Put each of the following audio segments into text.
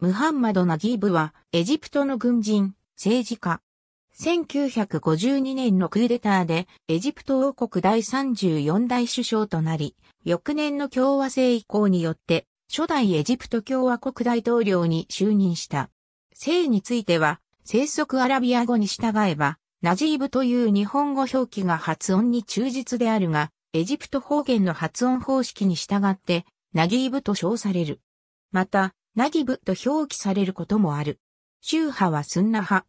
ムハンマド・ナギーブは、エジプトの軍人、政治家。1952年のクーデターで、エジプト王国第34代首相となり、翌年の共和制以降によって、初代エジプト共和国大統領に就任した。姓については、生息アラビア語に従えば、ナジーブという日本語表記が発音に忠実であるが、エジプト方言の発音方式に従って、ナギーブと称される。また、ナディブと表記されることもある。宗派はスンナ派。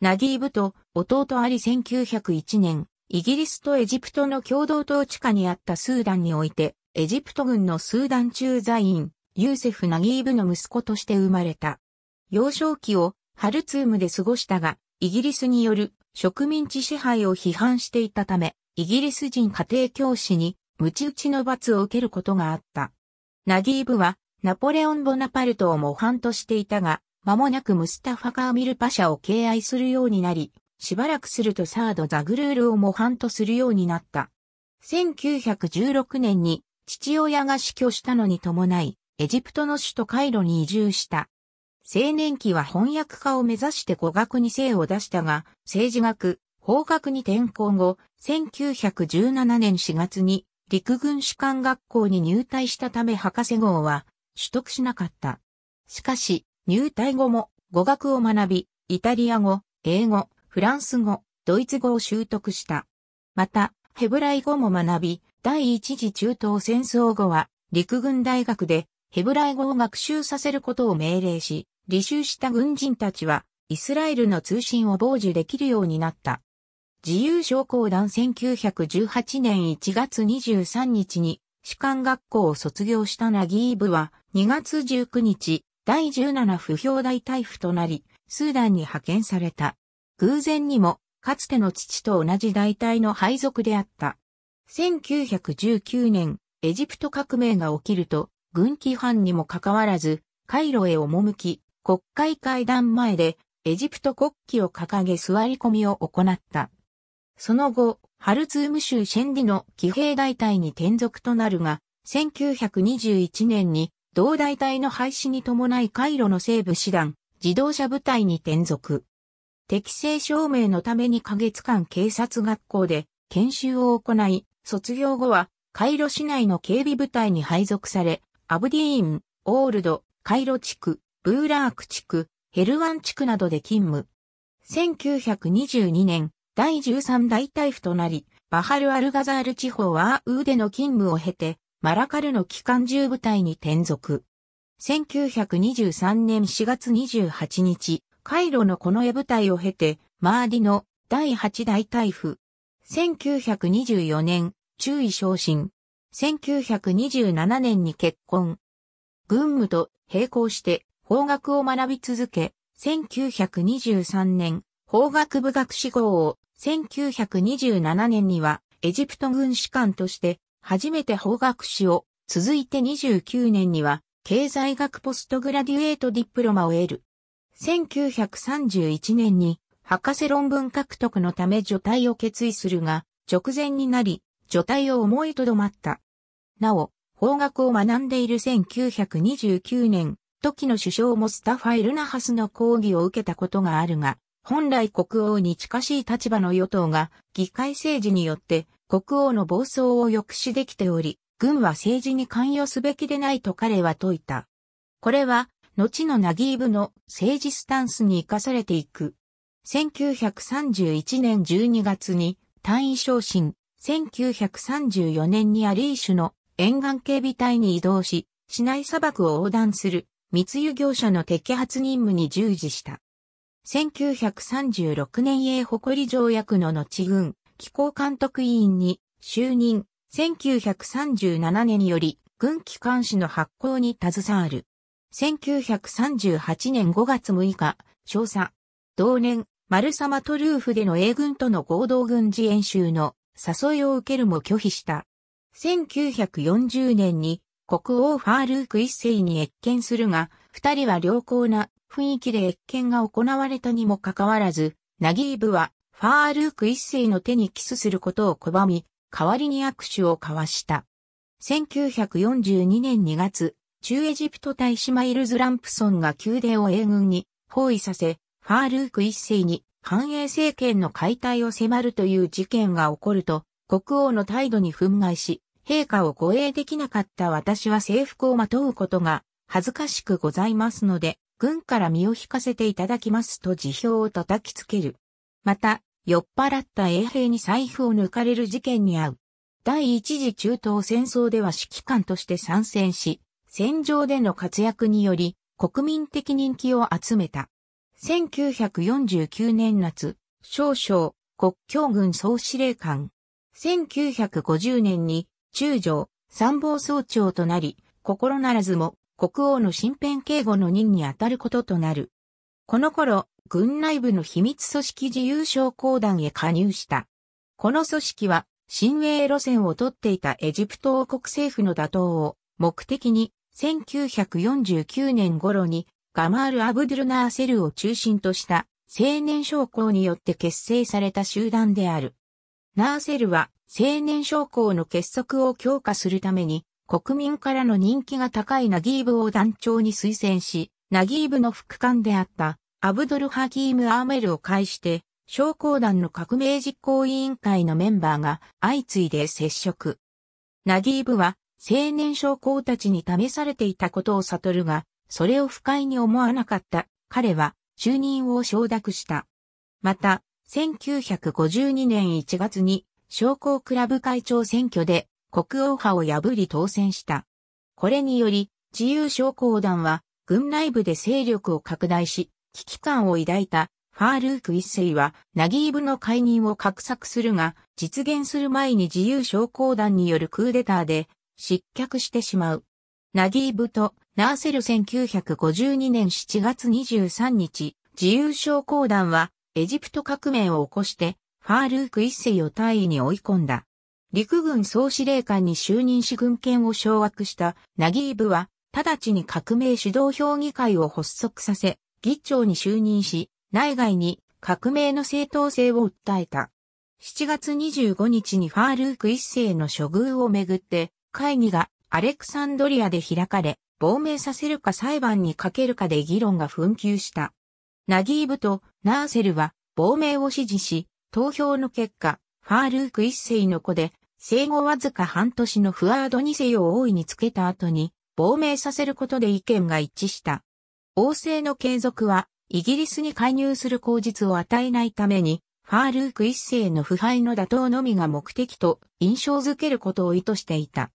ナディーブと弟アリ1901年、イギリスとエジプトの共同統治下にあったスーダンにおいて、エジプト軍のスーダン駐在員、ユーセフ・ナギーブの息子として生まれた。幼少期をハルツームで過ごしたが、イギリスによる植民地支配を批判していたため、イギリス人家庭教師に、鞭打ちの罰を受けることがあった。ナギーブはナポレオン・ボナパルトを模範としていたが、間もなくムスタファ・カーミル・パシャを敬愛するようになり、しばらくするとサード・ザグルールを模範とするようになった。1916年に父親が死去したのに伴い、エジプトの首都カイロに移住した。青年期は翻訳家を目指して語学に精を出したが、政治学、法学に転校後、1917年4月に陸軍士官学校に入隊したため博士号は取得しなかった。しかし、入隊後も語学を学び、イタリア語、英語、フランス語、ドイツ語を習得した。また、ヘブライ語も学び、第一次中東戦争後は、陸軍大学でヘブライ語を学習させることを命令し、履修した軍人たちは、イスラエルの通信を傍受できるようになった。自由商工団1918年1月23日に士官学校を卒業したナギーブは2月19日、第17不評大隊府となり、スーダンに派遣された。偶然にも、かつての父と同じ大隊の配属であった。1919年、エジプト革命が起きると、軍規範にもかかわらず、カイロへ赴き、国会会談前で、エジプト国旗を掲げ座り込みを行った。その後、ハルツーム州シェンディの騎兵大隊に転属となるが、1921年に同大隊の廃止に伴いカイロの西部師団、自動車部隊に転属。適正証明のために下月間警察学校で研修を行い、卒業後はカイロ市内の警備部隊に配属され、アブディーン、オールド、カイロ地区、ブーラーク地区、ヘルワン地区などで勤務。1922年、第13大隊府となり、バハル・アルガザール地方はウーでの勤務を経て、マラカルの機関銃部隊に転属。1923年4月28日、カイロのこの絵部隊を経て、マーディの第8代大夫。1924年、注意昇進。1927年に結婚。軍務と並行して法学を学び続け、1923年、法学部学士号を、1927年にはエジプト軍士官として初めて法学士を、続いて29年には、経済学ポストグラデュエートディプロマを得る。1931年に、博士論文獲得のため除隊を決意するが、直前になり、除隊を思いとどまった。なお、法学を学んでいる1929年、時の首相もスタファイルナハスの講義を受けたことがあるが、本来国王に近しい立場の与党が議会政治によって国王の暴走を抑止できており、軍は政治に関与すべきでないと彼は説いた。これは、後のナギーブの政治スタンスに生かされていく。1931年12月に単位昇進、1934年にアリーシュの沿岸警備隊に移動し、市内砂漠を横断する密輸業者の摘発任務に従事した。1936年英誇り条約の後軍、機構監督委員に就任、1937年により、軍機関視の発行に携わる。1938年5月6日、少佐。同年、マルサマトルーフでの英軍との合同軍事演習の誘いを受けるも拒否した。1940年に国王ファールーク一世に越見するが、二人は良好な雰囲気で越見が行われたにもかかわらず、ナギーブはファールーク一世の手にキスすることを拒み、代わりに握手を交わした。1942年2月、中エジプト大使マイルズ・ランプソンが宮殿を英軍に包囲させ、ファールーク一世に繁栄政権の解体を迫るという事件が起こると、国王の態度に憤慨し、陛下を護衛できなかった私は制服をまとうことが恥ずかしくございますので、軍から身を引かせていただきますと辞表を叩きつける。また、酔っ払った衛兵に財布を抜かれる事件に遭う。第一次中東戦争では指揮官として参戦し、戦場での活躍により国民的人気を集めた。1949年夏、少将、国境軍総司令官。1950年に中将、参謀総長となり、心ならずも国王の身辺警護の任に当たることとなる。この頃、軍内部の秘密組織自由将校団へ加入した。この組織は、新鋭路線を取っていたエジプト王国政府の打倒を目的に、1949年頃にガマール・アブドゥルナーセルを中心とした青年将校によって結成された集団である。ナーセルは青年将校の結束を強化するために、国民からの人気が高いナギーブを団長に推薦し、ナギーブの副官であったアブドルハキーム・アーメルを介して、商工団の革命実行委員会のメンバーが相次いで接触。ナギーブは青年商工たちに試されていたことを悟るが、それを不快に思わなかった彼は就任を承諾した。また、1952年1月に商工クラブ会長選挙で国王派を破り当選した。これにより自由商工団は軍内部で勢力を拡大し、危機感を抱いたファールーク一世はナギーブの解任を画策するが、実現する前に自由将校団によるクーデターで失脚してしまう。ナギーブとナーセル1952年7月23日、自由将校団はエジプト革命を起こしてファールーク一世を大尉に追い込んだ。陸軍総司令官に就任し軍権を掌握したナギーブは、直ちに革命指導評議会を発足させ、議長に就任し、内外に革命の正当性を訴えた。7月25日にファールーク一世の処遇をめぐって会議がアレクサンドリアで開かれ、亡命させるか裁判にかけるかで議論が紛糾した。ナギーブとナーセルは亡命を支持し、投票の結果、ファールーク一世の子で、生後わずか半年のフワード二世を大いにつけた後に、亡命させることで意見が一致した。王政の継続は、イギリスに介入する口実を与えないために、ファールーク一世の腐敗の打倒のみが目的と印象づけることを意図していた。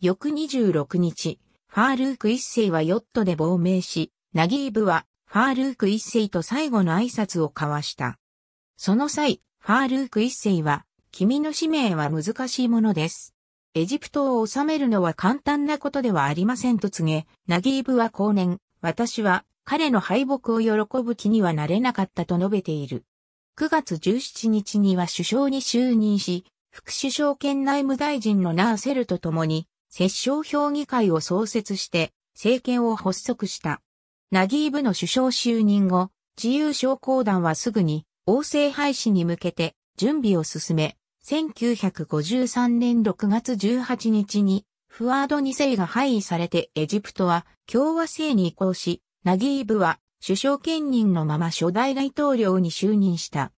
翌26日、ファールーク一世はヨットで亡命し、ナギーブはファールーク一世と最後の挨拶を交わした。その際、ファールーク一世は、君の使命は難しいものです。エジプトを治めるのは簡単なことではありませんと告げ、ナギーブは後年、私は彼の敗北を喜ぶ気にはなれなかったと述べている。9月17日には首相に就任し、副首相兼内務大臣のナーセルと共に、摂政評議会を創設して、政権を発足した。ナギーブの首相就任後、自由商工団はすぐに、王政廃止に向けて準備を進め、1953年6月18日にフワード2世が廃位されてエジプトは共和制に移行し、ナギーブは首相兼任のまま初代大統領に就任した。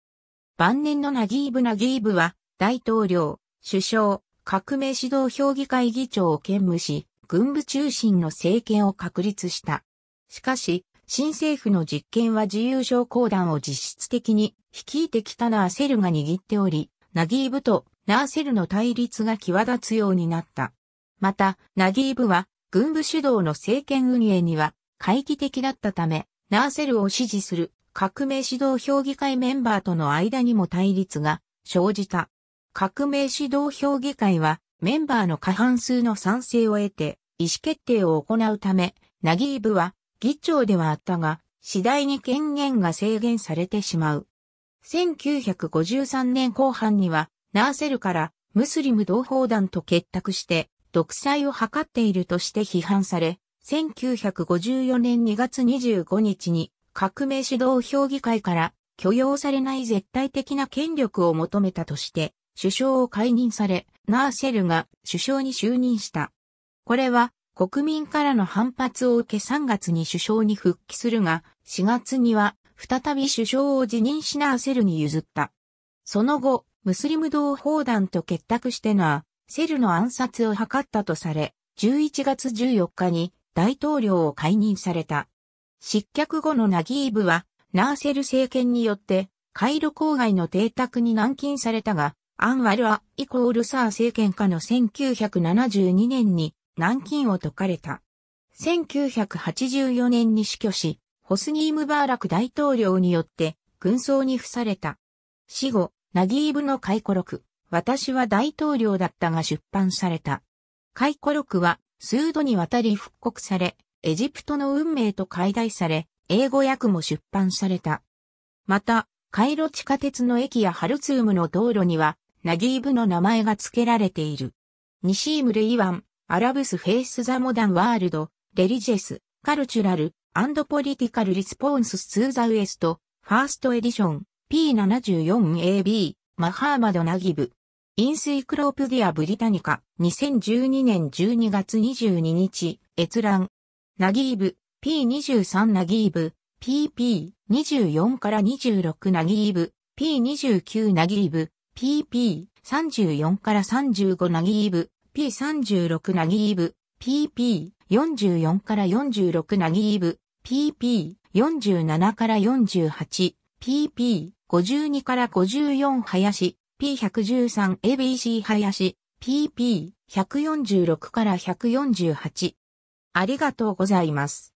晩年のナギーブ・ナギーブは大統領、首相、革命指導評議会議長を兼務し、軍部中心の政権を確立した。しかし、新政府の実権は自由症工団を実質的に率いてきたナーセルが握っており、ナギーブとナーセルの対立が際立つようになった。また、ナディーブは、軍部主導の政権運営には、懐疑的だったため、ナーセルを支持する革命指導評議会メンバーとの間にも対立が生じた。革命指導評議会は、メンバーの過半数の賛成を得て、意思決定を行うため、ナギーブは議長ではあったが、次第に権限が制限されてしまう。1953年後半には、ナーセルからムスリム同胞団と結託して、独裁を図っているとして批判され、1954年2月25日に革命指導評議会から許容されない絶対的な権力を求めたとして、首相を解任され、ナーセルが首相に就任した。これは国民からの反発を受け3月に首相に復帰するが、4月には再び首相を辞任しナーセルに譲った。その後、ムスリム同胞団と結託してナーセルの暗殺を図ったとされ、11月14日に大統領を解任された。失脚後のナギーブは、ナーセル政権によって、カイロ郊外の邸宅に軟禁されたが、アンワルア・イコールサー政権下の1972年に軟禁を解かれた。1984年に死去し、ホスニー・ムバーラク大統領によって軍装に付された。死後、ナギーブの回顧録。私は大統領だったが出版された。回顧録は数度にわたり復刻され、エジプトの運命と解体され、英語訳も出版された。また、カイロ地下鉄の駅やハルツームの道路には、ナギーブの名前が付けられている。ニシーム・ル・イワン、アラブス・フェイス・ザ・モダン・ワールド、レリジェス、カルチュラル、アンドポリティカル・リスポンス・ツー・ザ・ウエスト、ファースト・エディション、P74AB、マハーマド・ナギブ。インスイクロープディア・ブリタニカ、2012年12月22日、閲覧。ナギーブ、P23 ナギーブ、PP24 から26ナギーブ、P29 ナギーブ、PP34 から35ナギーブ、P36 ナギーブ、PP44 から46ナギーブ、PP47 から48、PP52 から54林、P113ABC 林、PP146 から148。ありがとうございます。